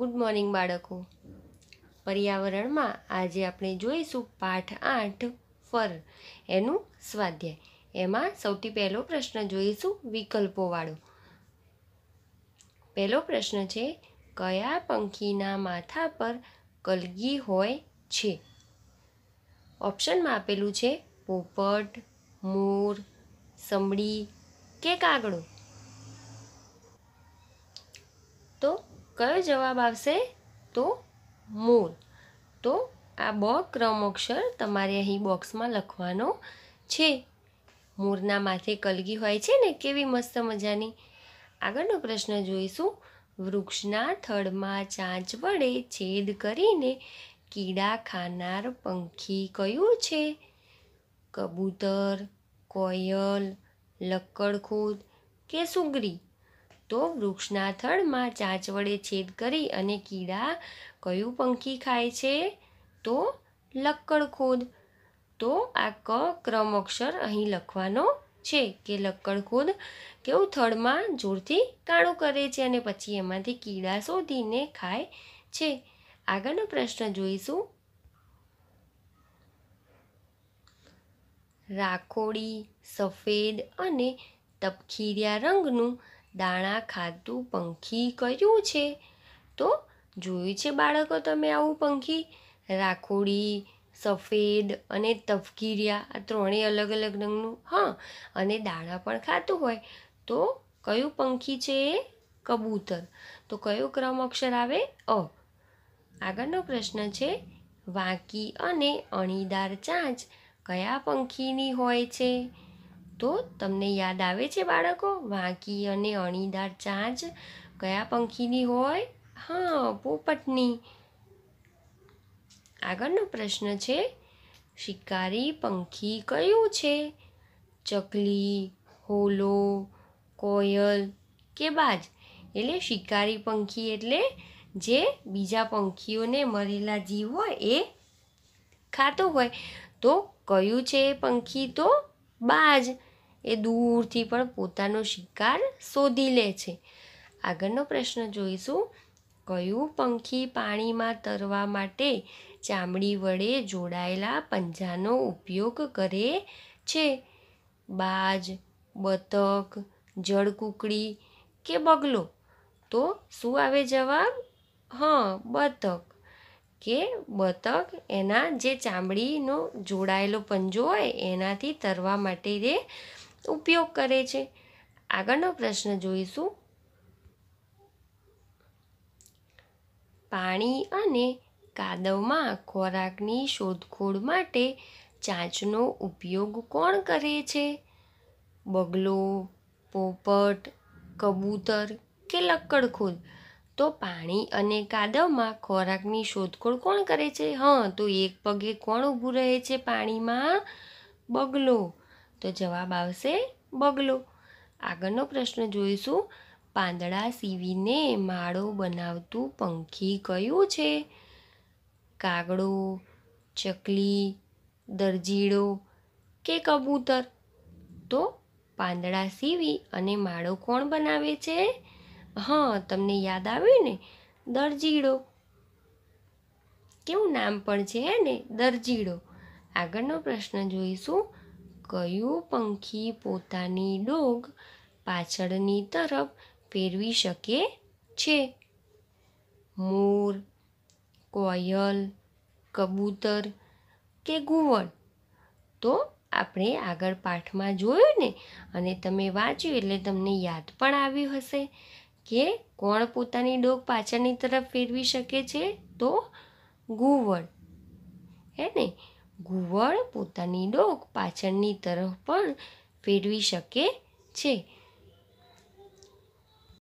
good morning બાળકો પર્યાવરણમાં આજે આપણે જોઈશું પાઠ આઠ ફર એનું સ્વાધ્યાય એમાં સૌથી પહેલો પ્રશ્ન જોઈશું વિકલ્પોવાળો પહેલો પ્રશ્ન છે કયા પંખીના માથા પર કલગી હોય છે ઓપ્શનમાં આપેલું છે પોપટ મોર સમડી કે કાગડો તો કયો જવાબ આવશે તો મૂળ તો આ બ ક્રમોક્ષર તમારે અહીં બોક્સમાં લખવાનો છે મૂળના માથે કલગી હોય છે ને કેવી મસ્ત મજાની આગળનો પ્રશ્ન જોઈશું વૃક્ષના થડમાં ચાંચ વડે છેદ કરીને કીડા ખાનાર પંખી કયું છે કબૂતર કોયલ લક્કડખૂદ કે સુગરી તો વૃક્ષના થડમાં ચાંચ વડે છેદ કરી અને કીડા કયું પંખી ખાય છે તો લક્કડખોદ તો આ ક ક્રમ અક્ષર અહીં લખવાનો છે કે લક્કડખોદ કેવું થડમાં જોરથી કાણું કરે છે અને પછી એમાંથી કીડા શોધીને ખાય છે આગળનો પ્રશ્ન જોઈશું રાખોડી સફેદ અને તપખીરિયા રંગનું દાણા ખાતું પંખી કયું છે તો જોયું છે બાળકો તમે આવું પંખી રાખોડી સફેદ અને તફકીરિયા આ ત્રણેય અલગ અલગ રંગનું હા અને દાણા પણ ખાતું હોય તો કયું પંખી છે એ કબૂતર તો કયો ક્રમ અક્ષર આવે અ આગળનો પ્રશ્ન છે વાંકી અને અણીદાર ચાંચ કયા પંખીની હોય છે તો તમને યાદ આવે છે બાળકો વાંકી અને અણીદાર ચાંચ કયા પંખીની હોય હા પોપટની આગળનો પ્રશ્ન છે શિકારી પંખી કયું છે ચકલી હોલો કોયલ કે બાજ એટલે શિકારી પંખી એટલે જે બીજા પંખીઓને મરેલા જીવ હોય એ ખાતો હોય તો કયું છે એ પંખી તો બાજ એ દૂરથી પણ પોતાનો શિકાર શોધી લે છે આગળનો પ્રશ્ન જોઈશું કયું પંખી પાણીમાં તરવા માટે ચામડી વડે જોડાયેલા પંજાનો ઉપયોગ કરે છે બાજ બતક જળકુકડી કે બગલો તો શું આવે જવાબ હા બતક કે બતક એના જે ચામડીનો જોડાયેલો પંજો હોય એનાથી તરવા માટે રે ઉપયોગ કરે છે આગળનો પ્રશ્ન જોઈશું પાણી અને કાદવમાં ખોરાકની શોધખોળ માટે ચાંચનો ઉપયોગ કોણ કરે છે બગલો પોપટ કબૂતર કે લક્કડખોદ તો પાણી અને કાદવમાં ખોરાકની શોધખોળ કોણ કરે છે હં તો એક પગે કોણ ઊભું રહે છે પાણીમાં બગલો તો જવાબ આવશે બગલો આગળનો પ્રશ્ન જોઈશું પાંદડા સીવીને માળો બનાવતું પંખી કયું છે કાગડો ચકલી દરજીડો કે કબૂતર તો પાંદડા સીવી અને માળો કોણ બનાવે છે હં તમને યાદ આવ્યું ને દરજીડો કેવું નામ પણ છે ને દરજીડો આગળનો પ્રશ્ન જોઈશું કયું પંખી પોતાની ડોગ પાછળની તરફ ફેરવી શકે છે મોર કોયલ કબૂતર કે ઘુવડ તો આપણે આગળ પાઠમાં જોયું ને અને તમે વાંચ્યું એટલે તમને યાદ પણ આવ્યું હશે કે કોણ પોતાની ડોગ પાછળની તરફ ફેરવી શકે છે તો ઘુવડ હે ને ઘુવડ પોતાની ડોક પાછળની તરફ પણ ફેરવી શકે છે